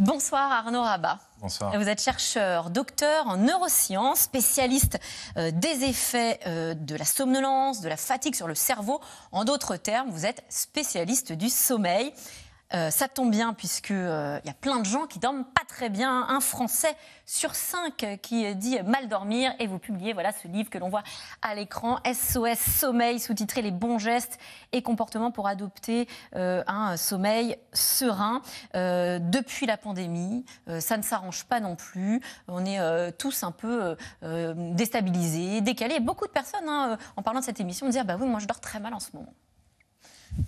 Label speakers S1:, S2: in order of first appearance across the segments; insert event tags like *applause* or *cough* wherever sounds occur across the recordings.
S1: Bonsoir Arnaud Rabat. Bonsoir. Vous êtes chercheur, docteur en neurosciences, spécialiste euh, des effets euh, de la somnolence, de la fatigue sur le cerveau. En d'autres termes, vous êtes spécialiste du sommeil. Euh, ça tombe bien puisque il euh, y a plein de gens qui dorment pas très bien. Un Français sur cinq euh, qui dit mal dormir et vous publiez voilà ce livre que l'on voit à l'écran SOS sommeil sous-titré les bons gestes et comportements pour adopter un sommeil serein depuis la pandémie. ça ne s'arrange pas non plus. On est tous un peu déstabilisés, décalés. beaucoup de personnes hein, en parlant de cette émission me disent ah bah oui moi je dors très mal en ce moment.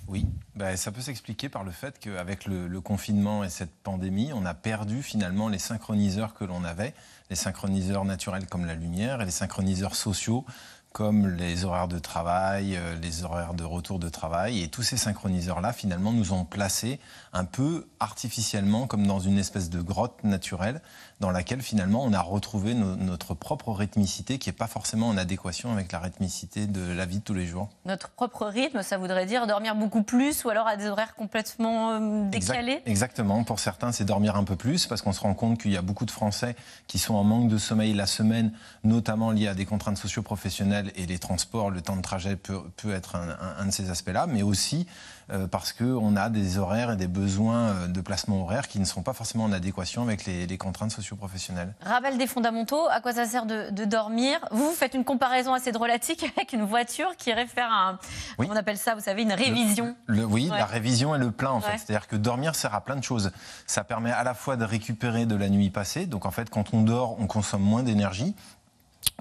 S2: Oui, ben, ça peut s'expliquer par le fait qu'avec le, le, confinement et cette pandémie, on a perdu finalement les synchroniseurs que l'on avait, les synchroniseurs naturels comme la lumière et les synchroniseurs sociaux comme les horaires de travail, euh, les horaires de retour de travail. Et tous ces synchroniseurs-là, finalement, nous ont placés un peu artificiellement, comme dans une espèce de grotte naturelle, dans laquelle, finalement, on a retrouvé notre propre rythmicité, qui n'est pas forcément en adéquation avec la rythmicité de la vie de tous les jours.
S1: Notre propre rythme, ça voudrait dire dormir beaucoup plus, ou alors à des horaires complètement euh, décalés
S2: Exactement. Pour certains, c'est dormir un peu plus, parce qu'on se rend compte qu'il y a beaucoup de Français qui sont en manque de sommeil la semaine, notamment liés à des contraintes socio-professionnelles et les transports, le temps de trajet peut, être un, de ces aspects-là, mais aussi euh, parce qu'on a des horaires et des besoins euh, de placement horaire qui ne sont pas forcément en adéquation avec les, les contraintes socioprofessionnelles.
S1: Rappel des fondamentaux, à quoi ça sert de, dormir Vous, vous faites une comparaison assez drôlatique avec une voiture qui réfère à, oui. on appelle ça, vous savez, une révision.
S2: oui, la révision et le plein en fait. C'est-à-dire que dormir sert à plein de choses. Ça permet à la fois de récupérer de la nuit passée, donc en fait quand on dort, on consomme moins d'énergie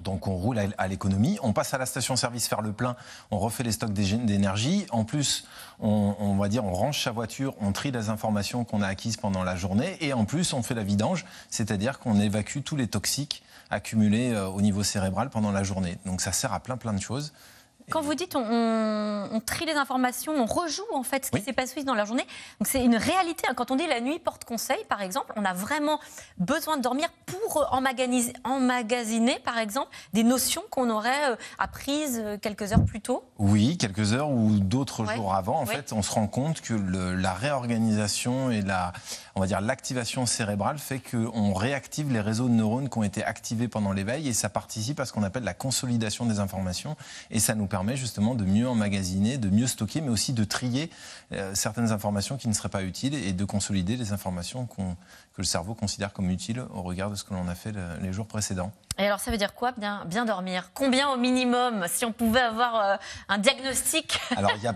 S2: donc on roule à l'économie, on passe à la station-service faire le plein, on refait les stocks d'énergie. En plus, on, va dire, on range sa voiture, on trie les informations qu'on a acquises pendant la journée, et en plus, on fait la vidange, c'est-à-dire qu'on évacue tous les toxiques accumulés euh, au niveau cérébral pendant la journée. Donc ça sert à plein plein de choses.
S1: Quand vous dites on, trie les informations, on rejoue en fait ce qui s'est passé dans la journée. Donc c'est une réalité. Quand on dit la nuit porte conseil, par exemple, on a vraiment besoin de dormir pour euh, emmagasiner, emmagasiner par exemple, des notions qu'on aurait euh, apprises euh, quelques heures plus tôt.
S2: Oui, quelques heures ou d'autres jours avant. En fait, on se rend compte que la réorganisation et la, on va dire l'activation cérébrale fait qu'on réactive les réseaux de neurones qui ont été activés pendant l'éveil et ça participe à ce qu'on appelle la consolidation des informations et ça nous permet permet justement de mieux emmagasiner, de mieux stocker, mais aussi de trier euh, certaines informations qui ne seraient pas utiles et de consolider les informations que le cerveau considère comme utiles au regard de ce que l'on a fait les jours précédents.
S1: Et alors, ça veut dire quoi bien, bien dormir Combien au minimum Si on pouvait avoir euh, un diagnostic *laughs* Alors, il n'y a,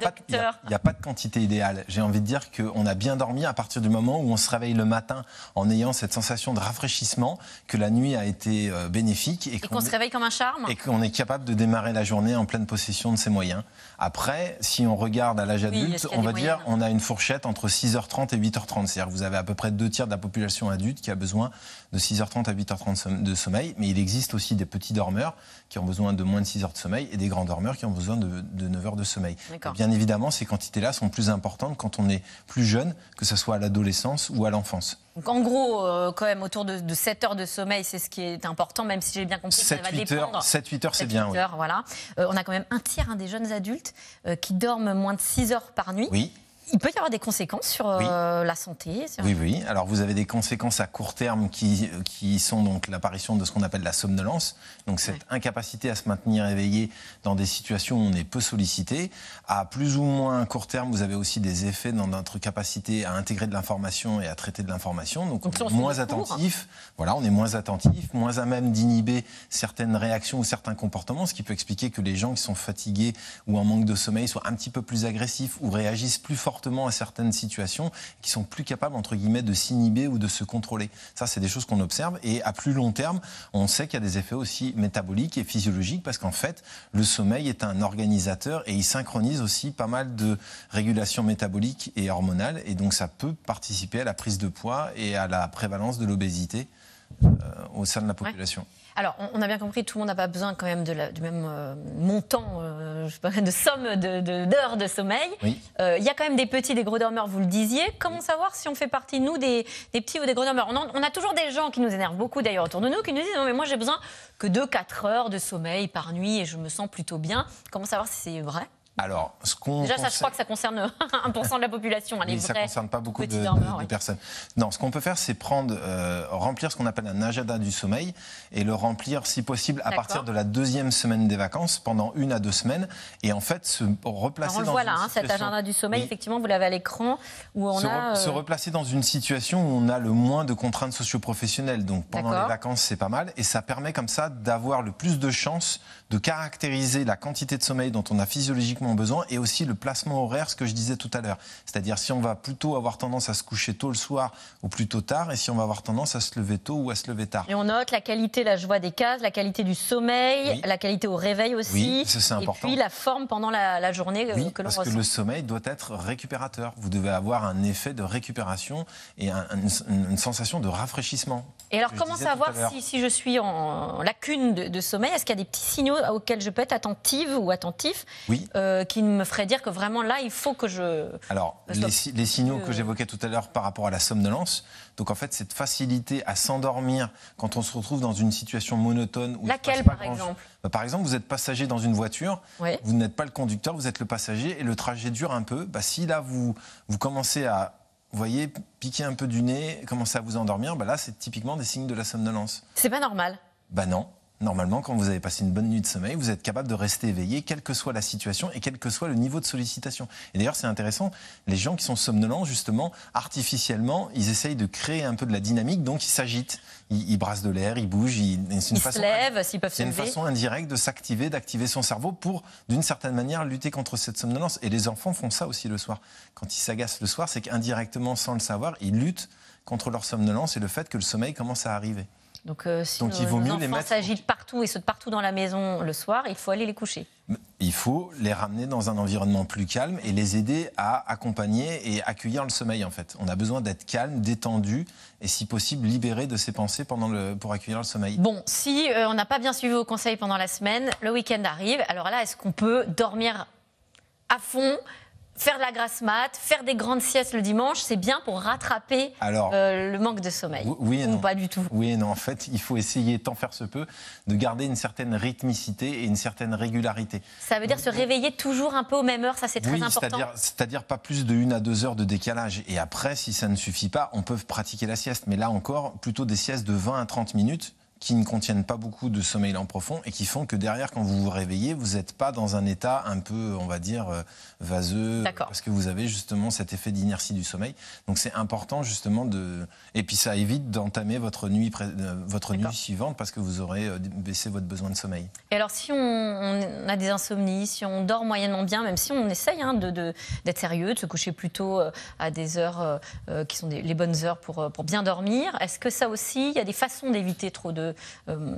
S2: a, pas de quantité idéale. J'ai envie de dire qu'on a bien dormi à partir du moment où on se réveille le matin en ayant cette sensation de rafraîchissement, que la nuit a été euh, bénéfique. Et, qu'on se réveille
S1: comme un charme Et
S2: qu'on est capable de démarrer la journée en pleine possession de ses moyens. Après, si on regarde à l'âge adulte, on va dire on a une fourchette entre 6h30 et 8h30. C'est-à-dire que vous avez à peu près deux tiers de la population adulte qui a besoin de 6h30 à 8h30 de sommeil, mais il existe existe aussi des petits dormeurs qui ont besoin de moins de 6 heures de sommeil et des grands dormeurs qui ont besoin de, 9 heures de sommeil. Bien évidemment, ces quantités-là sont plus importantes quand on est plus jeune, que ce soit à l'adolescence ou à l'enfance.
S1: en gros, euh, quand même, autour de, 7 heures de sommeil, c'est ce qui est important, même si j'ai bien compris que ça va dépendre. Heures, 7-8 heures, c'est bien. voilà. Euh, on a quand même un tiers hein, des jeunes adultes euh, qui dorment moins de 6 heures par nuit. Oui il peut y avoir des conséquences sur euh, la santé.
S2: Oui, oui. Alors vous avez des conséquences à court terme qui, qui sont donc l'apparition de ce qu'on appelle la somnolence, donc cette incapacité à se maintenir éveillé dans des situations où on est peu sollicité. À plus ou moins court terme, vous avez aussi des effets dans notre capacité à intégrer de l'information et à traiter de l'information. Donc, on est moins attentif. Voilà, on est moins attentif, moins à même d'inhiber certaines réactions ou certains comportements, ce qui peut expliquer que les gens qui sont fatigués ou en manque de sommeil soient un petit peu plus agressifs ou réagissent plus fortement à certaines situations qui sont plus capables, entre guillemets, de s'inhiber ou de se contrôler. Ça, c'est des choses qu'on observe. Et à plus long terme, on sait qu'il y a des effets aussi métaboliques et physiologiques parce qu'en fait, le sommeil est un organisateur et il synchronise aussi pas mal de régulations métaboliques et hormonales. Et donc, ça peut participer à la prise de poids et à la prévalence de l'obésité. Euh, au sein de la population
S1: Alors, on, a bien compris, tout le monde n'a pas besoin quand même de du même euh, montant, euh, je sais de somme d'heures de, de, sommeil. Il y a quand même des petits, des gros dormeurs, vous le disiez. Comment savoir si on fait partie, nous, des, petits ou des gros dormeurs on, a toujours des gens qui nous énervent beaucoup, d'ailleurs, autour de nous, qui nous disent, non, mais moi, j'ai besoin que de 4 heures de sommeil par nuit et je me sens plutôt bien. Comment savoir si c'est vrai
S2: alors, ce qu'on déjà, je crois
S1: que ça concerne 1% *laughs* de la population. Hein, les ça concerne pas beaucoup de,
S2: personnes. Non, ce qu'on peut faire, c'est prendre, euh, remplir ce qu'on appelle un agenda du sommeil et le remplir, si possible, à partir de la deuxième semaine des vacances, pendant une à deux semaines, et en fait se replacer. on dans le voit hein, cet agenda du sommeil.
S1: Effectivement, vous l'avez à l'écran où on se a euh, se
S2: replacer dans une situation où on a le moins de contraintes socioprofessionnelles. Donc pendant les vacances, c'est pas mal, et ça permet comme ça d'avoir le plus de chances de caractériser la quantité de sommeil dont on a physiologiquement besoin et aussi le placement horaire, ce que je disais tout à l'heure. C'est-à-dire si on va plutôt avoir tendance à se coucher tôt le soir ou plutôt tard et si on va avoir tendance à se lever tôt ou à se lever tard.
S1: Et on note la qualité, là je vois des cases, la qualité du sommeil, la qualité au réveil aussi. c'est important. Et puis la forme pendant la, journée euh, que l'on Parce que le
S2: sommeil doit être récupérateur. Vous devez avoir un effet de récupération et une, sensation de rafraîchissement.
S1: Et alors comment savoir si, je suis en lacune de, de sommeil Est-ce qu'il y a des petits signaux auxquelles je peux être attentive ou attentif euh, qui me ferait dire que vraiment là, il faut que je.
S2: Alors, euh, les, signaux que j'évoquais tout à l'heure par rapport à la somnolence, donc en fait, cette facilité à s'endormir quand on se retrouve dans une situation monotone.
S1: Laquelle, par exemple
S2: bah, Par exemple, vous êtes passager dans une voiture, vous n'êtes pas le conducteur, vous êtes le passager et le trajet dure un peu. Bah, si là, vous, vous commencez à vous voyez, piquer un peu du nez, commencer à vous endormir, bah là, c'est typiquement des signes de la somnolence.
S1: C'est pas normal.
S2: Bah non. Normalement, quand vous avez passé une bonne nuit de sommeil, vous êtes capable de rester éveillé, quelle que soit la situation et quel que soit le niveau de sollicitation. Et d'ailleurs, c'est intéressant, les gens qui sont somnolents, justement, artificiellement, ils essayent de créer un peu de la dynamique, donc ils s'agitent, ils, brassent de l'air, ils bougent, ils, se lèvent
S1: s'ils peuvent se lever. C'est une façon
S2: indirecte de s'activer, d'activer son cerveau pour, d'une certaine manière, lutter contre cette somnolence. Et les enfants font ça aussi le soir. Quand ils s'agacent le soir, c'est qu'indirectement, sans le savoir, ils luttent contre leur somnolence et le fait que le sommeil commence à arriver.
S1: Donc, euh, si nos, vaut mieux enfants mettre... s'agitent partout et sautent partout dans la maison le soir, il faut aller les coucher.
S2: Il faut les ramener dans un environnement plus calme et les aider à accompagner et accueillir le sommeil, en fait. On a besoin d'être calme, détendu et, si possible, libéré de ses pensées pendant le... pour accueillir le sommeil. Bon,
S1: si euh, on n'a pas bien suivi vos conseils pendant la semaine, le week-end arrive. Alors là, est-ce qu'on peut dormir à fond faire de la grasse mat, faire des grandes siestes le dimanche, c'est bien pour rattraper Alors, euh, le manque de sommeil. Oui non. Ou pas
S2: du tout. Oui non. En fait, il faut essayer, tant faire se peut, de garder une certaine rythmicité et une certaine régularité.
S1: Ça veut dire se réveiller toujours un peu aux mêmes heures, ça c'est très important.
S2: C'est-à-dire pas plus de 1 à 2 heures de décalage. Et après, si ça ne suffit pas, on peut pratiquer la sieste. Mais là encore, plutôt des siestes de 20 à 30 minutes qui ne contiennent pas beaucoup de sommeil lent profond et qui font que derrière, quand vous vous réveillez, vous n'êtes pas dans un état un peu, on va dire, euh, vaseux, euh, parce que vous avez justement cet effet d'inertie du sommeil. Donc c'est important justement de... Et puis ça évite d'entamer votre nuit, euh, votre nuit suivante parce que vous aurez baissé votre besoin de sommeil.
S1: Et alors si on, a des insomnies, si on dort moyennement bien, même si on essaye hein, d'être sérieux, de se coucher plutôt à des heures qui sont les bonnes heures pour, pour bien dormir, est-ce que ça aussi, il y a des façons d'éviter trop de Merci. Euh, euh,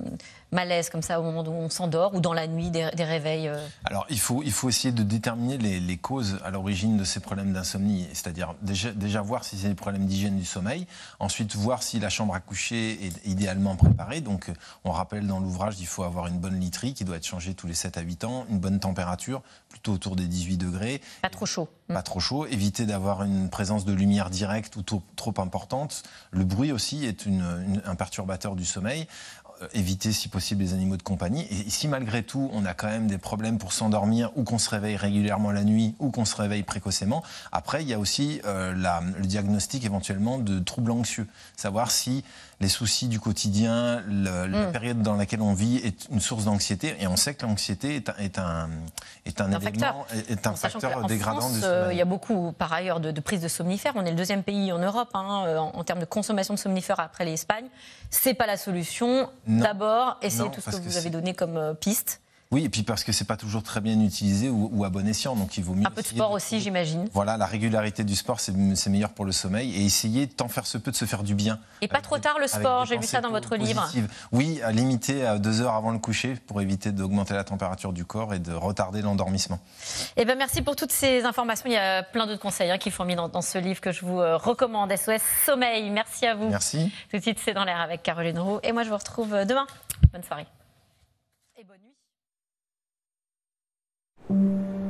S1: malaise comme ça au moment où on s'endort ou dans la nuit des, des réveils euh
S2: Alors il faut, il faut essayer de déterminer les, causes à l'origine de ces problèmes d'insomnie, c'est-à-dire déjà, déjà, voir si c'est des problèmes d'hygiène du sommeil, ensuite voir si la chambre à coucher est idéalement préparée. Donc on rappelle dans l'ouvrage qu'il faut avoir une bonne literie qui doit être changée tous les 7 à 8 ans, une bonne température, plutôt autour des 18 degrés. Pas trop chaud. Mm. Pas trop chaud, éviter d'avoir une présence de lumière directe ou trop, importante. Le bruit aussi est un perturbateur du sommeil. Euh, éviter si possible les animaux de compagnie. Et si malgré tout on a quand même des problèmes pour s'endormir ou qu'on se réveille régulièrement la nuit ou qu'on se réveille précocement, après il y a aussi euh, le diagnostic éventuellement de troubles anxieux. Savoir si les soucis du quotidien, la mm. période dans laquelle on vit est une source d'anxiété. Et on sait que l'anxiété est un, est un, est un, facteur, est un facteur dégradant. France, euh, il y a
S1: beaucoup, par ailleurs, de, de prises de somnifères. On est le deuxième pays en Europe hein, en, en, termes de consommation de somnifères après l'Espagne. C'est pas la solution d'abord, essayez tout ce que, vous avez donné comme euh, piste
S2: oui, et puis parce que c'est pas toujours très bien utilisé ou, ou, à bon escient, donc il vaut mieux. Un peu de sport
S1: aussi, j'imagine.
S2: Voilà, la régularité du sport, c'est meilleur pour le sommeil et essayer tant faire se peut de se faire du bien.
S1: Et pas euh, trop tard le sport, j'ai vu ça dans votre livre.
S2: Oui, à limiter à deux heures avant le coucher pour éviter d'augmenter la température du corps et de retarder l'endormissement.
S1: Eh bien, merci pour toutes ces informations. Il y a plein d'autres conseils hein, qui font mis dans, ce livre que je vous euh, recommande. SOS Sommeil. Merci à vous. Merci. Tout de suite, c'est dans l'air avec Caroline Roux et moi je vous retrouve euh, demain. Bonne soirée. Et bonne nuit.
S2: Thank mm -hmm. you.